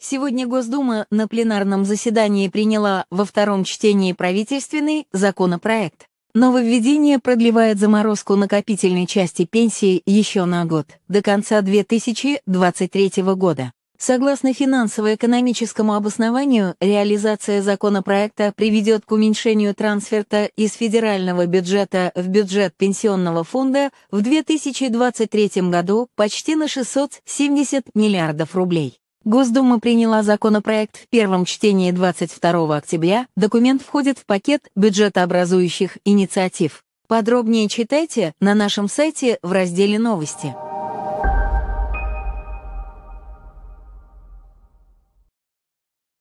Сегодня Госдума на пленарном заседании приняла во втором чтении правительственный законопроект. Нововведение продлевает заморозку накопительной части пенсии еще на год, до конца 2023 года. Согласно финансово-экономическому обоснованию, реализация законопроекта приведет к уменьшению трансферта из федерального бюджета в бюджет пенсионного фонда в 2023 году почти на 670 миллиардов рублей. Госдума приняла законопроект в первом чтении 22 октября. Документ входит в пакет бюджетообразующих инициатив. Подробнее читайте на нашем сайте в разделе «Новости».